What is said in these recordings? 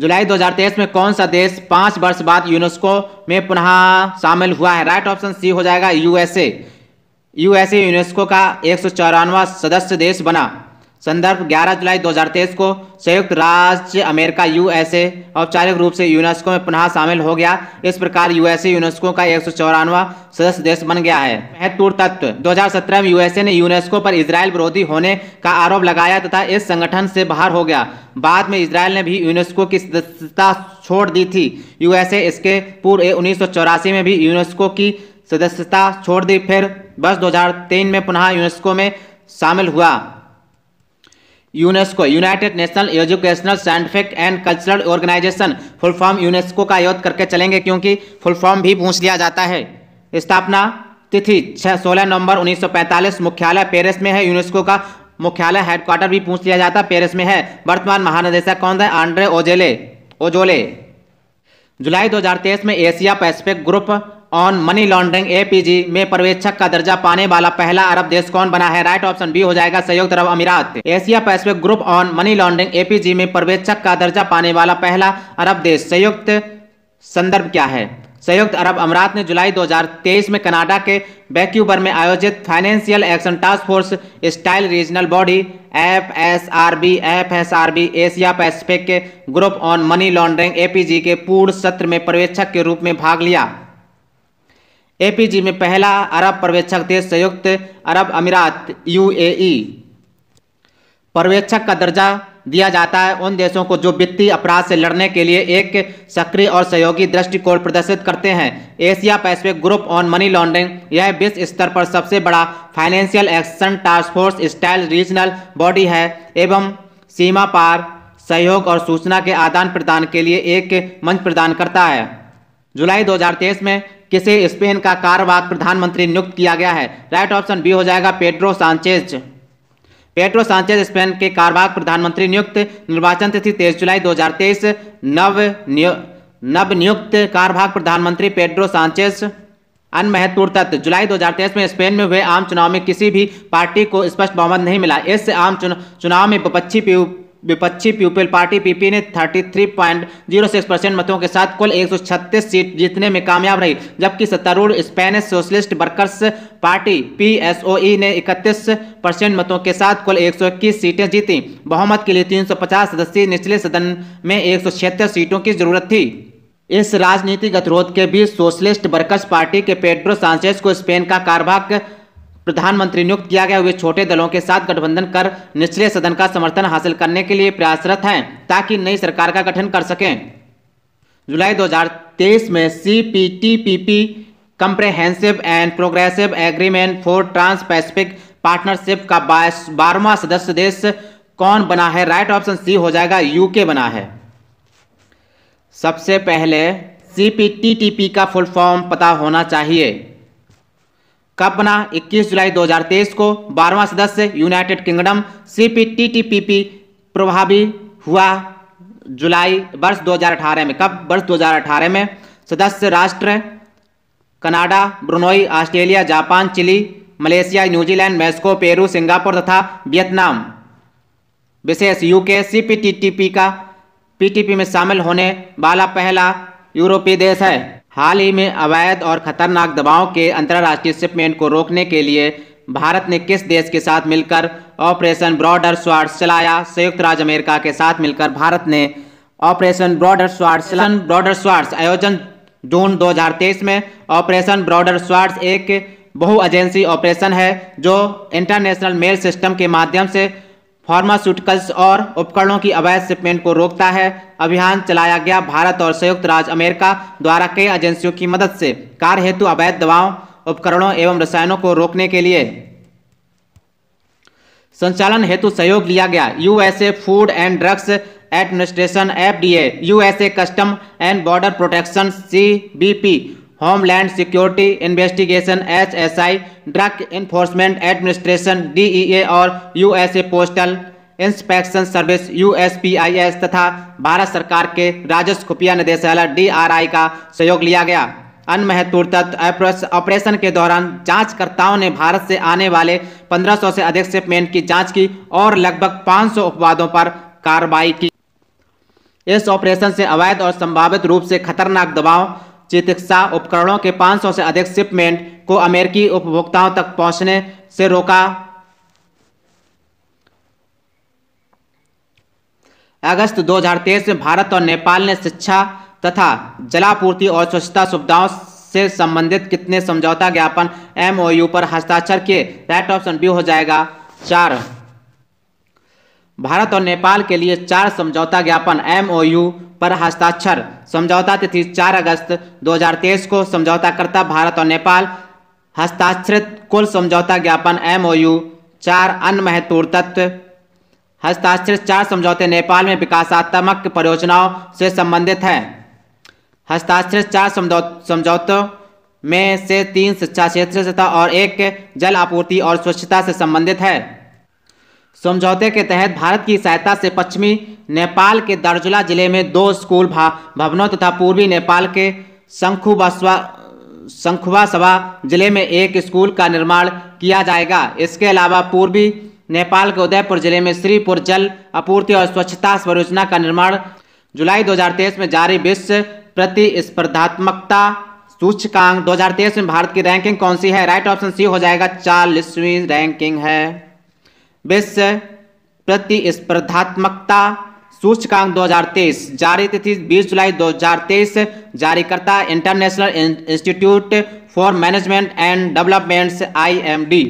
जुलाई 2023 में कौन सा देश पांच वर्ष बाद यूनेस्को में पुनः शामिल हुआ है राइट ऑप्शन सी हो जाएगा यूएसए यूएसए यूनेस्को का एक सौ सदस्य देश बना संदर्भ 11 जुलाई 2023 को संयुक्त राज्य अमेरिका यूएसए औपचारिक रूप से यूनेस्को में पुनः शामिल हो गया इस प्रकार यूएसए यूनेस्को का एक सदस्य देश बन गया है महत्वपूर्ण तत्व 2017 में यूएसए ने यूनेस्को पर इसराइल विरोधी होने का आरोप लगाया तथा इस संगठन से बाहर हो गया बाद में इसराइल ने भी यूनेस्को की सदस्यता छोड़ दी थी यूएसए इसके पूर्व उन्नीस में भी यूनेस्को की सदस्यता छोड़ दी फिर बस दो में पुनः यूनेस्को में शामिल हुआ UNESCO United National Educational Scientific and Cultural Organisation full form UNESCO का आयोजित करके चलेंगे क्योंकि फुल फॉर्म भी पूछ लिया जाता है स्थापना तिथि छः सोलह नवंबर 1945 मुख्यालय पेरिस में है यूनेस्को का मुख्यालय हेडक्वार्टर भी पूछ लिया जाता है पेरिस में है वर्तमान महानिदेशक कौन है आंड्रे ओजेले ओजोले जुलाई 2023 में Asia Pacific Group on money laundering APG में पर्यवेक्षक का दर्जा पाने वाला पहला अरब देश कौन बना है राइट ऑप्शन बी हो जाएगा संयुक्त अरब अमीरात Asia Pacific Group on money laundering APG में पर्यवेक्षक का दर्जा पाने वाला पहला अरब देश संयुक्त संदर्भ क्या है संयुक्त अरब अमीरात ने जुलाई 2023 में कनाडा के बैक्यूबर में आयोजित Financial Action Task Force Style Regional Body F S R B F S R B Asia Pacific के group on money laundering APG के पूर्ण सत्र में पर्यवेक्षक के रूप में भाग लिया एपीजी में पहला अरब पर्यवेक्षक देश संयुक्त अरब अमीरात यूएई e। पर्यवेक्षक का दर्जा दिया जाता है उन देशों को जो वित्तीय अपराध से लड़ने के लिए एक सक्रिय और सहयोगी दृष्टिकोण प्रदर्शित करते हैं Asia Pacific Group on money Laundering यह विश्व स्तर पर सबसे बड़ा Financial Action Task Force Style Regional Body है एवं सीमा पार सहयोग और सूचना के आदान प्रदान के लिए एक मंच प्रदान करता है जुलाई 2023 में किसे स्पेन का कार्यवाहक प्रधानमंत्री नियुक्त किया गया है राइट ऑप्शन बी हो जाएगा Pedro Sanchez Pedro Sanchez Spain के कार्यवाहक प्रधानमंत्री नियुक्त निर्वाचन तिथि तेईस जुलाई दो नव नियु, नव नियुक्त कारभाग प्रधानमंत्री पेड्रो सांचेस अन्य महत्वपूर्ण तत्व जुलाई 2023 में स्पेन में हुए आम चुनाव में किसी भी पार्टी को स्पष्ट बहुमत नहीं मिला इस आम चुनाव में विपक्षी विपक्षी पीपल पार्टी पीपी ने 33.06 परसेंट मतों के साथ कुल 136 सीट जीतने में कामयाब रही जबकि सत्तारूढ़ Spanish Socialist Workers Party PSOE ने 31 परसेंट मतों के साथ कुल 121 सीटें जीती बहुमत के लिए 350 सदस्य निचले सदन में एक सीटों की जरूरत थी इस राजनीतिक गतिरोध के बीच सोशलिस्ट वर्कर्स पार्टी के पेड्रो सांचेस को स्पेन का कारभाग प्रधानमंत्री नियुक्त किया गया हुए छोटे दलों के साथ गठबंधन कर निचले सदन का समर्थन हासिल करने के लिए प्रयासरत हैं ताकि नई सरकार का गठन कर सकें जुलाई 2023 में C P T P P Comprehensive and Progressive Agreement for Trans Pacific Partnership का बारहवा सदस्य देश कौन बना है राइट ऑप्शन सी हो जाएगा यूके बना है सबसे पहले C P T T P का फुल फॉर्म पता होना चाहिए कब बना 21 जुलाई 2023 को बारहवां सदस्य यूनाइटेड किंगडम सी पी प्रभावी हुआ जुलाई वर्ष 2018 में कब वर्ष 2018 में सदस्य राष्ट्र Canada Brunei Australia Japan Chile Malaysia New Zealand Mexico Peru Singapore तथा वियतनाम विशेष यूके सीपीटीटीपी का पीटीपी में शामिल होने वाला पहला यूरोपीय देश है हाल ही में अवैध और खतरनाक दवाओं के अंतर्राष्ट्रीय शिपमेंट को रोकने के लिए भारत ने किस देश के साथ मिलकर ऑपरेशन ब्रॉडर स्वार्ड चलाया संयुक्त राज्य अमेरिका के साथ मिलकर भारत ने operation Broader Sword Broader Sword आयोजन जून 2023 में ऑपरेशन ब्रॉडर स्वार्ड एक बहु एजेंसी ऑपरेशन है जो इंटरनेशनल मेल सिस्टम के माध्यम से फार्मास्यूटिकल्स और उपकरणों की अवैध शिपमेंट को रोकता है अभियान चलाया गया भारत और संयुक्त राज्य अमेरिका द्वारा कई एजेंसियों की मदद से कार्य हेतु अवैध दवाओं उपकरणों एवं रसायनों को रोकने के लिए संचालन हेतु सहयोग लिया गया USA Food and Drugs Administration FDA USA Custom and Border Protection CBP Homeland Security Investigation I Drug Enforcement Administration DEA और USA Postal Inspection Service USPIS तथा भारत सरकार के राजस्व खुफिया निदेशालय डीआरआई का सहयोग लिया गया अन्य महत्वपूर्ण तत्व ऑपरेशन के दौरान जांचकर्ताओं ने भारत से आने वाले 1500 से अधिक शिपमेंट की जांच की और लगभग 500 उपवादों पर कार्रवाई की इस ऑपरेशन से अवैध और संभावित रूप से खतरनाक दबाव चिकित्सा उपकरणों के 500 से अधिक शिपमेंट को अमेरिकी उपभोक्ताओं तक पहुंचने से रोका अगस्त 2023 में भारत और नेपाल ने शिक्षा तथा जलापूर्ति और स्वच्छता सुविधाओं से संबंधित कितने समझौता ज्ञापन एमओयू पर हस्ताक्षर किए राइट ऑप्शन बी हो जाएगा चार भारत और नेपाल के लिए चार समझौता ज्ञापन एमओयू पर हस्ताक्षर समझौता तिथि 4 अगस्त 2023 को समझौताकर्ता भारत और नेपाल हस्ताक्षरित कुल समझौता ज्ञापन एमओयू चार अन्य महत्वपूर्ण तत्व हस्ताक्षरित चार समझौते नेपाल में विकासात्मक परियोजनाओं से संबंधित हैं हस्ताक्षरित चार समझौतों में से तीन शिक्षा क्षेत्र और एक जल आपूर्ति और स्वच्छता से संबंधित है समझौते के तहत भारत की सहायता से पश्चिमी नेपाल के दर्जुला जिले में दो स्कूल भवनों तथा पूर्वी नेपाल के शंखुबसवा शंखुबा सभा जिले में एक स्कूल का निर्माण किया जाएगा इसके अलावा पूर्वी नेपाल के उदयपुर जिले में श्रीपुर जल आपूर्ति और स्वच्छता परियोजना का निर्माण जुलाई 2023 में जारी विश्व प्रतिस्पर्धात्मकता सूचकांक 2023 में भारत की रैंकिंग कौन सी है राइट ऑप्शन सी हो जाएगा चालीसवीं रैंकिंग है विश्व प्रतिस्पर्धात्मकता सूचकांक 2023 जारी तिथि 20 जुलाई 2023 करता International Institute for Management and Developments IMD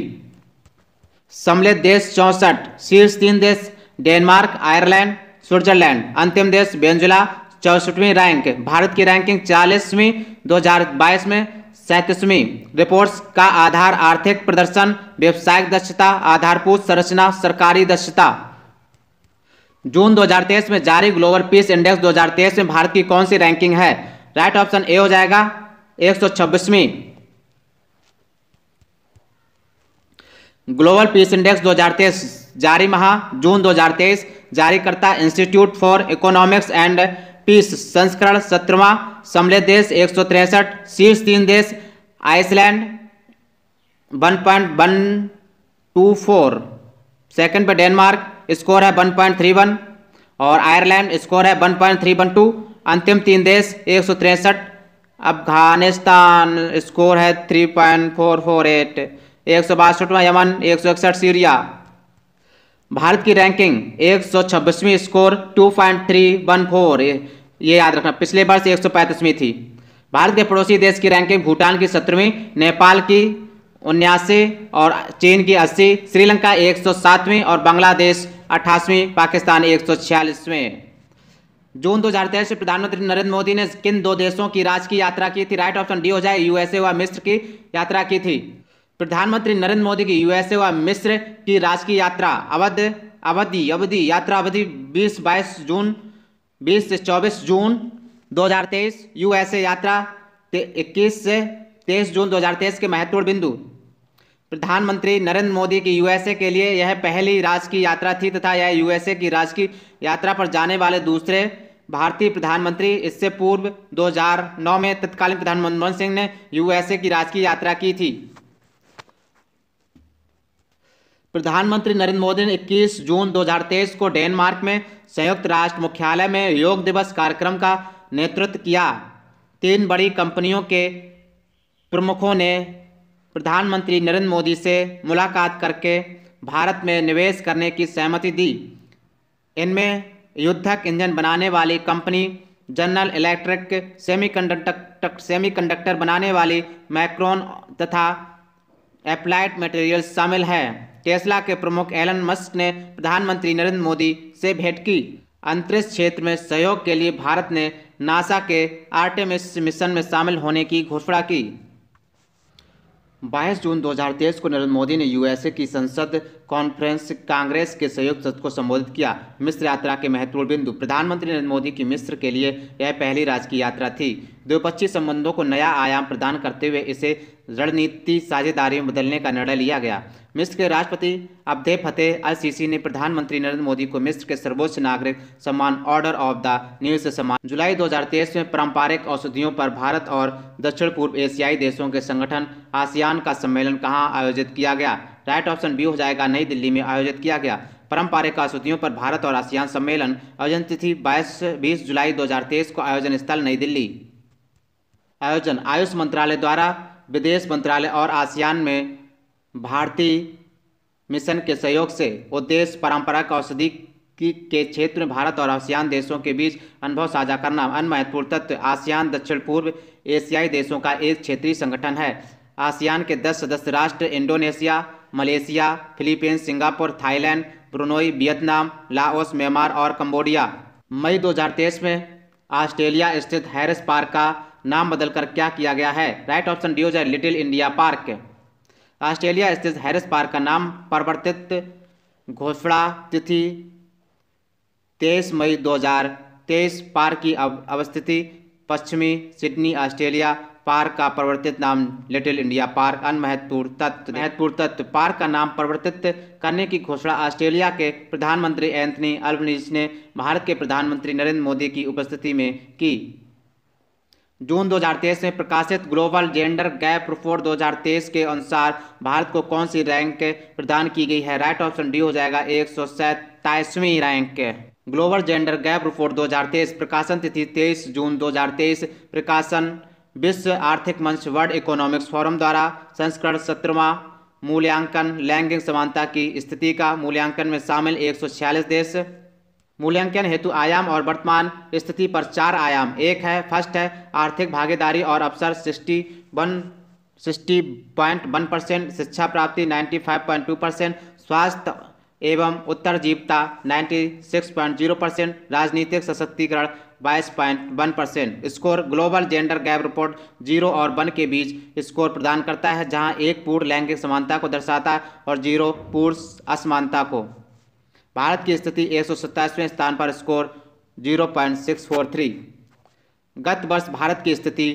सम्मिलित देश चौंसठ शीर्ष तीन देश डेनमार्क आयरलैंड स्विट्जरलैंड अंतिम देश बेंजुला चौसठवीं रैंक भारत की रैंकिंग चालीसवीं 2022 में सैंतीसवीं रिपोर्ट्स का आधार आर्थिक प्रदर्शन व्यवसायिक दक्षता आधारभूत संरचना सरकारी दक्षता जून 2023 में जारी ग्लोबल पीस इंडेक्स 2023 में भारत की कौन सी रैंकिंग है राइट ऑप्शन ए हो जाएगा एक ग्लोबल पीस इंडेक्स 2023 जारी माह जून 2023 जारी करता institute for economics and peace संस्करण सत्रवा सम्मिलित देश एक सौ तिरसठ शीर्ष तीन देश Iceland one point one two four second पे डेनमार्क स्कोर है वन पॉइंट थ्री वन और आयरलैंड स्कोर है one point three one two अंतिम तीन देश एक सौ तिरसठ अफगानिस्तान स्कोर है three point four four eight एक सौ बासठवा यमन एक सौ इकसठ सीरिया भारत की रैंकिंग एक सौ छब्बीसवीं score two point three one four ये याद रखना पिछले वर्ष एक सौ पैंतीसवीं थी भारत के पड़ोसी देश की रैंकिंग भूटान की सत्रहवीं नेपाल की उन्यासी और चीन की अस्सी श्रीलंका एक सौ सातवीं और बांग्लादेश अट्ठासवीं पाकिस्तान एक सौ छियालीसवें जून दो हज़ार तेईस में प्रधानमंत्री नरेंद्र मोदी ने किन दो देशों की राजकीय यात्रा की थी राइट ऑप्शन डी हो जाए यूएसए व मिस्र की यात्रा की थी प्रधानमंत्री नरेंद्र मोदी की यूएसए व मिस्र की राजकीय यात्रा अवध अवधि अवधि यात्रा अवधि बीस बाईस जून बीस से चौबीस जून 2023 यूएसए यात्रा इक्कीस से तेईस जून 2023 के महत्वपूर्ण बिंदु प्रधानमंत्री नरेंद्र मोदी की यूएसए के लिए यह पहली राजकीय यात्रा थी तथा यह यूएसए की राजकीय यात्रा पर जाने वाले दूसरे भारतीय प्रधानमंत्री इससे पूर्व 2009 में तत्कालीन प्रधानमंत्री मनमोहन सिंह ने यूएसए की राजकीय यात्रा की थी प्रधानमंत्री नरेंद्र मोदी ने 21 जून 2023 को डेनमार्क में संयुक्त राष्ट्र मुख्यालय में योग दिवस कार्यक्रम का नेतृत्व किया तीन बड़ी कंपनियों के प्रमुखों ने प्रधानमंत्री नरेंद्र मोदी से मुलाकात करके भारत में निवेश करने की सहमति दी इनमें युद्धक इंजन बनाने वाली company General Electric semiconductor semiconductor बनाने वाली मैक्रोन तथा अप्लाइड मटेरियल शामिल हैं टेस्ला के प्रमुख एलन मस्क ने प्रधानमंत्री नरेंद्र मोदी से भेंट की अंतरिक्ष क्षेत्र में सहयोग के लिए भारत ने नासा के आर्टेमिस मिशन में शामिल होने की घोषणा की 22 जून 2023 को नरेंद्र मोदी ने यूएसए की संसद कॉन्फ्रेंस कांग्रेस के संयुक्त सत्र को संबोधित किया मिस्र यात्रा के महत्वपूर्ण बिंदु प्रधानमंत्री नरेंद्र मोदी की मिस्र के लिए यह पहली राजकीय यात्रा थी द्विपक्षीय संबंधों को नया आयाम प्रदान करते हुए इसे रणनीति साझेदारी में बदलने का निर्णय लिया गया मिस्र के राष्ट्रपति अब्दे फतेह अल सीसी ने प्रधानमंत्री नरेंद्र मोदी को मिस्र के सर्वोच्च नागरिक सम्मान ऑर्डर ऑफ द नील से सम्मान जुलाई 2023 में पारंपरिक औषधियों पर भारत और दक्षिण पूर्व एशियाई देशों के संगठन आसियान का सम्मेलन कहाँ आयोजित किया गया राइट ऑप्शन बी हो जाएगा नई दिल्ली में आयोजित किया गया पारंपरिक औषधियों पर भारत और आसियान सम्मेलन आयोजन तिथि बाईस बीस जुलाई दो को आयोजन स्थल नई दिल्ली आयोजन आयुष मंत्रालय द्वारा विदेश मंत्रालय और आसियान में भारतीय मिशन के सहयोग से उद्देश्य पारंपरिक औषधि के क्षेत्र में भारत और आसियान देशों के बीच अनुभव साझा करना अन्य महत्वपूर्ण तत्व आसियान दक्षिण पूर्व एशियाई देशों का एक क्षेत्रीय संगठन है आसियान के दस सदस्य राष्ट्र Indonesia Malaysia Philippines Singapore Thailand Brunei Vietnam Laos Myanmar और कम्बोडिया मई 2023 में ऑस्ट्रेलिया स्थित हैरिस पार्क का नाम बदलकर क्या किया गया है राइट ऑप्शन डी हो जाए लिटिल इंडिया पार्क ऑस्ट्रेलिया स्थित हैरिस पार्क का नाम परिवर्तित घोषणा तिथि तेईस मई 2023 पार्क की अवस्थिति पश्चिमी सिडनी ऑस्ट्रेलिया पार्क का परिवर्तित नाम लिटिल इंडिया पार्क अन्य महत्वपूर्ण तत्व महत्वपूर्ण तत्व पार्क का नाम परिवर्तित करने की घोषणा ऑस्ट्रेलिया के प्रधानमंत्री एंथनी अल्बनीज ने भारत के प्रधानमंत्री नरेंद्र मोदी की उपस्थिति में की जून 2023 में प्रकाशित ग्लोबल जेंडर गैप रिपोर्ट 2023 के अनुसार भारत को कौन सी रैंक प्रदान की गई है राइट ऑप्शन डी हो जाएगा एक सौ rank global gender gap report 2023 प्रकाशन तिथि 23 जून 2023 प्रकाशन विश्व आर्थिक मंच वर्ल्ड इकोनॉमिक्स फोरम द्वारा संस्करण सत्रवा मूल्यांकन लैंगिक समानता की स्थिति का मूल्यांकन में शामिल एक देश मूल्यांकन हेतु आयाम और वर्तमान स्थिति पर चार आयाम एक है फर्स्ट है आर्थिक भागीदारी और अवसर sixty one sixty point one percent शिक्षा प्राप्ति ninety five point two percent स्वास्थ्य एवं उत्तरजीवता जीरो परसेंट राजनीतिक सशक्तिकरण बाईस point one percent score global gender gap report zero और वन के बीच स्कोर प्रदान करता है जहां एक पूर्ण लैंगिक समानता को दर्शाता है और जीरो पूर्ण असमानता को भारत की स्थिति एक स्थान पर स्कोर 0.643 गत वर्ष भारत की स्थिति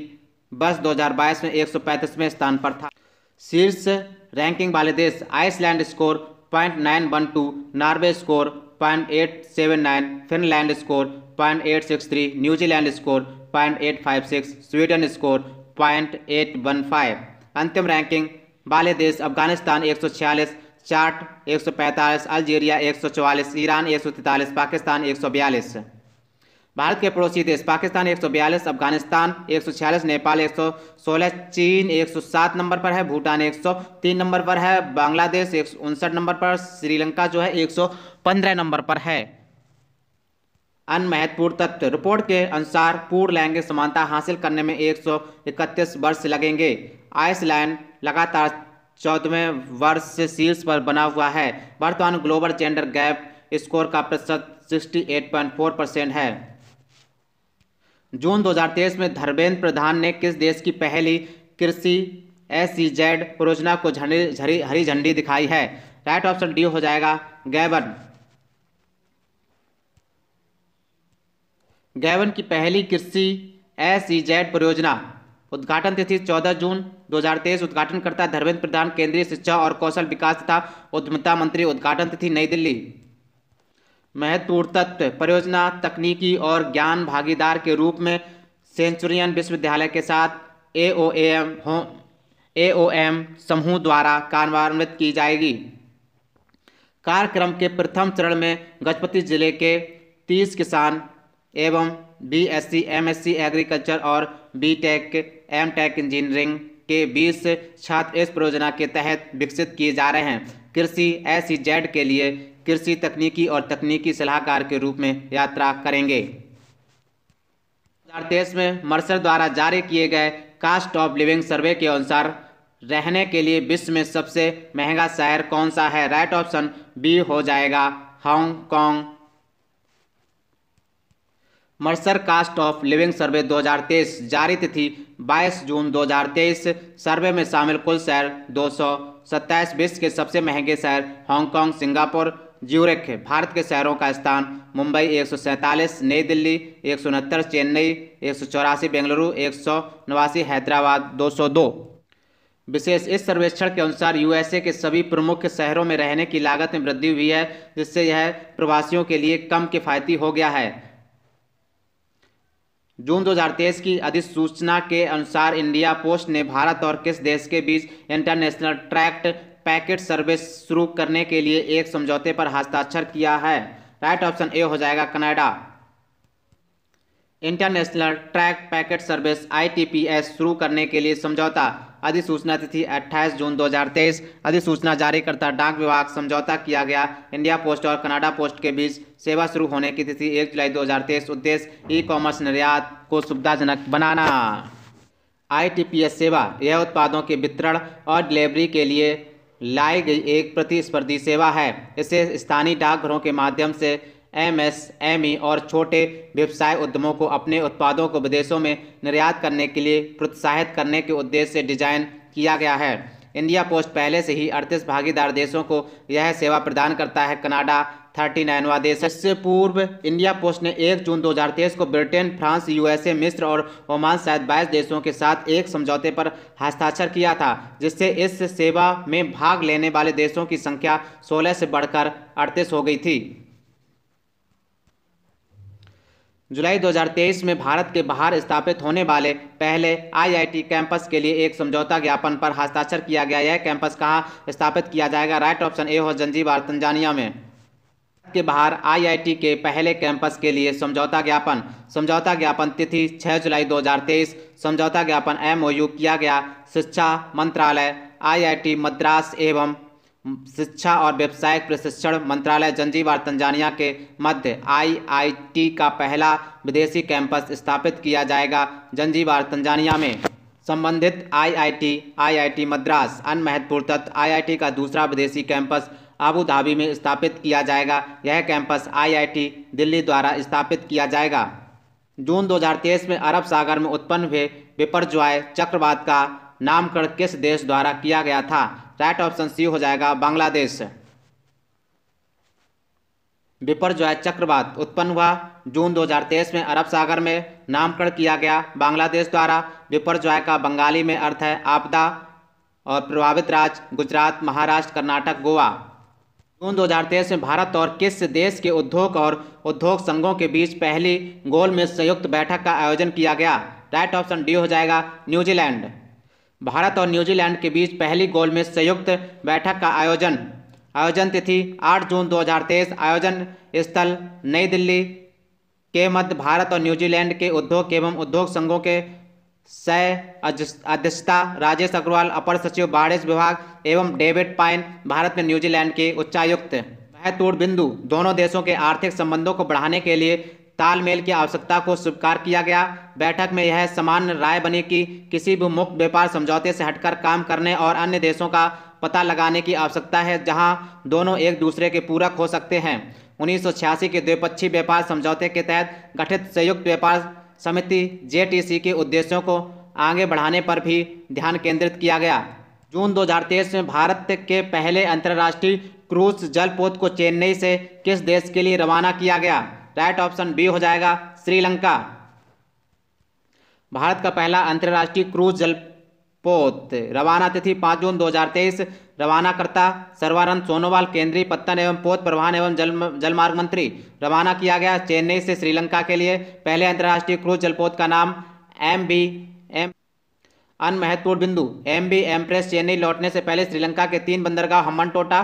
वर्ष 2022 में 135वें स्थान पर था शीर्ष रैंकिंग वाले देश Iceland score point nine one two Norway score point eight seven nine Finland score point eight six three New Zealand score point eight five six Sweden score point eight one five अंतिम ranking वाले देश अफगानिस्तान एक सौ छियालीस chart 145 Algeria 144 Iran 143 Pakistan 142 Bharat के पड़ोसी देश पाकिस्तान 142 अफगानिस्तान 146 नेपाल 116 चीन 107 नंबर पर है भूटान 103 नंबर पर है बांग्लादेश एक नंबर पर श्रीलंका जो है 115 नंबर पर है अन्य महत्वपूर्ण तथ्य रिपोर्ट के अनुसार पूर्ण लैंगिक समानता हासिल करने में एक वर्ष लगेंगे आइसलैंड लगातार चौदहवें वर्ष से शीर्ष पर बना हुआ है वर्तमान ग्लोबल जेंडर गैप स्कोर का प्रतिशत 68.4 परसेंट है जून 2023 में धर्मेंद्र प्रधान ने किस देश की पहली कृषि एस जेड परियोजना को झंडी हरी झंडी दिखाई है राइट ऑप्शन डी हो जाएगा गैबन गैबन की पहली कृषि एस सी जेड परियोजना उद्घाटन तिथि 14 जून 2023 उद्घाटन करता धर्मेंद्र प्रधान केंद्रीय शिक्षा और कौशल विकास तथा उद्यमिता मंत्री उद्घाटन तिथि नई दिल्ली महत्वपूर्ण तत्व परियोजना तकनीकी और ज्ञान भागीदार के रूप में सेंचुरियन विश्वविद्यालय के साथ ए ओ एम हो ए ओ एम समूह द्वारा कार्यान्वित की जाएगी कार्यक्रम के प्रथम चरण में गजपति जिले के 30 किसान एवं B S C M S C agriculture और B tech M tech engineering के 20 छात्र इस परियोजना के तहत विकसित किए जा रहे हैं कृषि एस e के लिए कृषि तकनीकी और तकनीकी सलाहकार के रूप में यात्रा करेंगे दो में मर्सर द्वारा जारी किए गए कास्ट ऑफ लिविंग सर्वे के अनुसार रहने के लिए विश्व में सबसे महंगा शहर कौन सा है राइट ऑप्शन बी हो जाएगा Hong Kong Mercer cost of living survey 2023 जारी तिथि 22 जून 2023 सर्वे में शामिल कुल शहर दो सौ विश्व के सबसे महंगे शहर हांगकांग सिंगापुर ज्यूरिक भारत के शहरों का स्थान मुंबई एक नई दिल्ली एक चेन्नई एक बेंगलुरु एक हैदराबाद 202 विशेष इस सर्वेक्षण के अनुसार यूएसए के सभी प्रमुख शहरों में रहने की लागत में वृद्धि हुई है जिससे यह प्रवासियों के लिए कम किफ़ायती हो गया है जून 2023 की अधिसूचना के अनुसार इंडिया पोस्ट ने भारत और किस देश के बीच इंटरनेशनल ट्रैक्ट पैकेट सर्विस शुरू करने के लिए एक समझौते पर हस्ताक्षर किया है राइट ऑप्शन ए हो जाएगा Canada international track packet service ITPS शुरू करने के लिए समझौता अधिसूचना तिथि 28 जून 2023 अधिसूचना जारी करता डाक विभाग समझौता किया गया इंडिया पोस्ट और कनाडा पोस्ट के बीच सेवा शुरू होने की तिथि 1 जुलाई 2023 उद्देश्य ई कॉमर्स निर्यात को सुविधाजनक बनाना आईटीपीएस सेवा यह उत्पादों के वितरण और डिलीवरी के लिए लाई गई एक प्रतिस्पर्धी सेवा है इसे स्थानीय डाकघरों के माध्यम से एमएसएमई और छोटे व्यवसाय उद्यमों को अपने उत्पादों को विदेशों में निर्यात करने के लिए प्रोत्साहित करने के उद्देश्य से डिजाइन किया गया है इंडिया पोस्ट पहले से ही अड़तीस भागीदार देशों को यह सेवा प्रदान करता है कनाडा थर्टी नाइनवा देश इससे पूर्व इंडिया पोस्ट ने 1 जून 2023 को ब्रिटेन फ्रांस यूएसए मिस्र और ओमान सहित बाईस देशों के साथ एक समझौते पर हस्ताक्षर किया था जिससे इस सेवा में भाग लेने वाले देशों की संख्या 16 से बढ़कर अड़तीस हो गई थी जुलाई 2023 में भारत के बाहर स्थापित होने वाले पहले आईआईटी कैंपस के लिए एक समझौता ज्ञापन पर हस्ताक्षर किया गया यह कैंपस कहाँ स्थापित किया जाएगा राइट ऑप्शन ए हो जंजीवार तंजानिया में के बाहर आईआईटी के पहले कैंपस के लिए समझौता ज्ञापन समझौता ज्ञापन तिथि 6 जुलाई 2023 समझौता ज्ञापन एमओयू किया गया शिक्षा मंत्रालय आईआईटी मद्रास एवं शिक्षा और व्यावसायिक प्रशिक्षण मंत्रालय जंजीवार तंजानिया के मध्य आईआईटी का पहला विदेशी कैंपस स्थापित किया जाएगा जंजीवार तंजानिया में संबंधित आईआईटी आईआईटी मद्रास अन्य महत्वपूर्ण तत्व आई का दूसरा विदेशी कैंपस आबू धाबी में स्थापित किया जाएगा यह कैंपस आईआईटी दिल्ली द्वारा स्थापित किया जाएगा जून 2023 में अरब सागर में उत्पन्न हुए बिपरजॉय चक्रवात का नामकरण किस देश द्वारा किया गया था राइट ऑप्शन सी हो जाएगा बांग्लादेश है चक्रवात उत्पन्न हुआ जून 2023 में अरब सागर में नामकरण किया गया बांग्लादेश द्वारा विपर बिपरजॉय का बंगाली में अर्थ है आपदा और प्रभावित राज्य गुजरात महाराष्ट्र कर्नाटक गोवा जून 2023 में भारत और किस देश के उद्योग और उद्योग संघों के बीच पहली गोल में संयुक्त बैठक का आयोजन किया गया राइट ऑप्शन डी हो जाएगा न्यूजीलैंड भारत और न्यूजीलैंड के बीच पहली गोल में संयुक्त बैठक का आयोजन आयोजन तिथि 8 जून 2023 आयोजन स्थल नई दिल्ली के मध्य भारत और न्यूजीलैंड के उद्योग एवं उद्योग संघों के सह अध्यक्षता राजेश अग्रवाल अपर सचिव बारिश विभाग एवं डेविड पाइन भारत में न्यूजीलैंड के उच्चायुक्त महत्वपूर्ण बिंदु दोनों देशों के आर्थिक संबंधों को बढ़ाने के लिए तालमेल की आवश्यकता को स्वीकार किया गया बैठक में यह समान राय बनी कि किसी भी मुक्त व्यापार समझौते से हटकर काम करने और अन्य देशों का पता लगाने की आवश्यकता है जहां दोनों एक दूसरे के पूरक हो सकते हैं उन्नीस के द्विपक्षीय व्यापार समझौते के तहत गठित संयुक्त व्यापार समिति जे के उद्देश्यों को आगे बढ़ाने पर भी ध्यान केंद्रित किया गया जून 2023 में भारत के पहले अंतर्राष्ट्रीय क्रूज जलपोत को चेन्नई से किस देश के लिए रवाना किया गया राइट ऑप्शन बी हो जाएगा श्रीलंका भारत का पहला अंतर्राष्ट्रीय क्रूज जलपोत रवाना तिथि पाँच जून 2023 रवाना करता सर्वानंद सोनोवाल केंद्रीय पत्तन एवं पोत परिवहन एवं जल जलमार्ग मंत्री रवाना किया गया चेन्नई से श्रीलंका के लिए पहले अंतर्राष्ट्रीय क्रूज जलपोत का नाम एम बी एम अन महत्वपूर्ण बिंदु एम बी एम्प्रेस चेन्नई लौटने से पहले श्रीलंका के तीन बंदरगाह हमन टोटा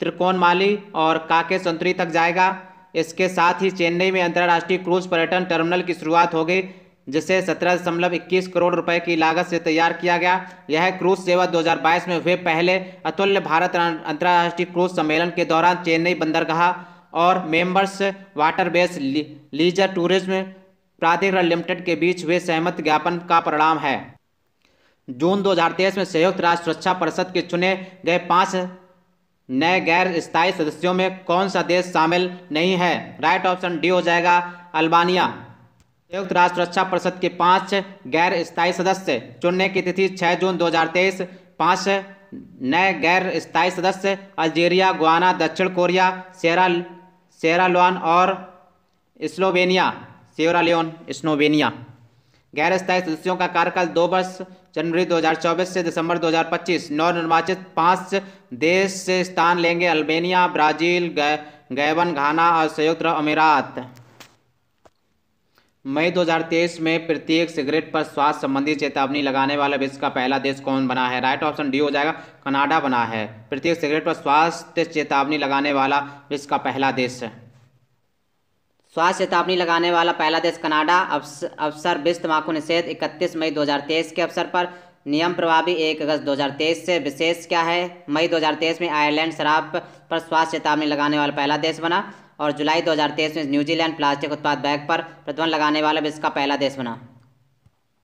त्रिकोणमाली और काके संतरी तक जाएगा इसके साथ ही चेन्नई में अंतर्राष्ट्रीय क्रूज पर्यटन टर्मिनल की शुरुआत हो गई जिसे सत्रह दशमलव इक्कीस करोड़ रुपए की लागत से तैयार किया गया यह क्रूज सेवा 2022 में हुए पहले अतुल्य भारत अंतर्राष्ट्रीय क्रूज सम्मेलन के दौरान चेन्नई बंदरगाह और मेंबर्स वाटर बेस ली, लीजर टूरिज्म प्राधिकरण लिमिटेड के बीच हुए सहमत ज्ञापन का परिणाम है जून 2023 में संयुक्त राष्ट्र सुरक्षा परिषद के चुने गए पाँच नए गैर स्थायी सदस्यों में कौन सा देश शामिल नहीं है राइट ऑप्शन डी हो जाएगा अल्बानिया संयुक्त राष्ट्र रक्षा परिषद के पांच गैर स्थायी सदस्य चुनने की तिथि 6 जून 2023 पांच नए गैर स्थायी सदस्य अल्जीरिया गुआना दक्षिण कोरिया सेरा सेरालोन और स्लोवेनिया सेरालियोन स्लोवेनिया गैर स्थायी सदस्यों का कार्यकाल दो वर्ष जनवरी 2024 से दिसंबर 2025 नौ निर्वाचित पांच देश से स्थान लेंगे अल्बेनिया ब्राजील गैबन घाना और संयुक्त अमीरात मई 2023 में प्रत्येक सिगरेट पर स्वास्थ्य संबंधी चेतावनी लगाने वाला विश्व का पहला देश कौन बना है राइट ऑप्शन डी हो जाएगा कनाडा बना है प्रत्येक सिगरेट पर स्वास्थ्य चेतावनी लगाने वाला विश्व का पहला देश है स्वास्थ्य चेतावनी लगाने वाला पहला देश कनाडा अवसर विश्व तम्बाकू निषेध 31 मई 2023 के अवसर पर नियम प्रभावी 1 अगस्त 2023 से विशेष क्या है मई 2023 में आयरलैंड शराब पर स्वास्थ्य चेतावनी लगाने वाला पहला देश बना और जुलाई 2023 में न्यूजीलैंड प्लास्टिक उत्पाद बैग पर प्रतिबंध लगाने वाला विश्व का पहला देश बना